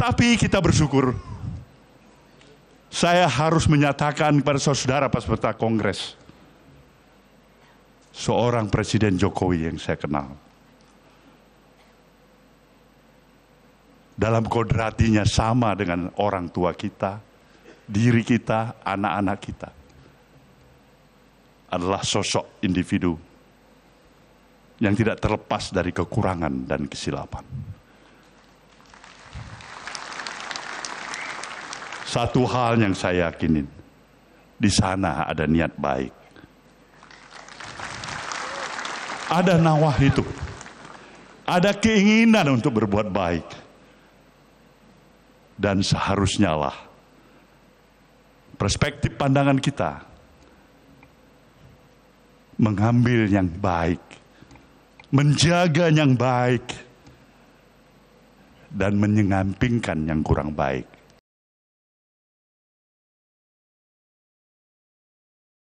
Tapi kita bersyukur. Saya harus menyatakan kepada saudara pas peserta kongres. Seorang Presiden Jokowi yang saya kenal. Dalam kodratinya sama dengan orang tua kita, diri kita, anak-anak kita. Adalah sosok individu yang tidak terlepas dari kekurangan dan kesilapan. Satu hal yang saya yakinin, di sana ada niat baik. Ada nawah itu. Ada keinginan untuk berbuat baik. Dan seharusnya lah perspektif pandangan kita mengambil yang baik, menjaga yang baik, dan menyengampingkan yang kurang baik.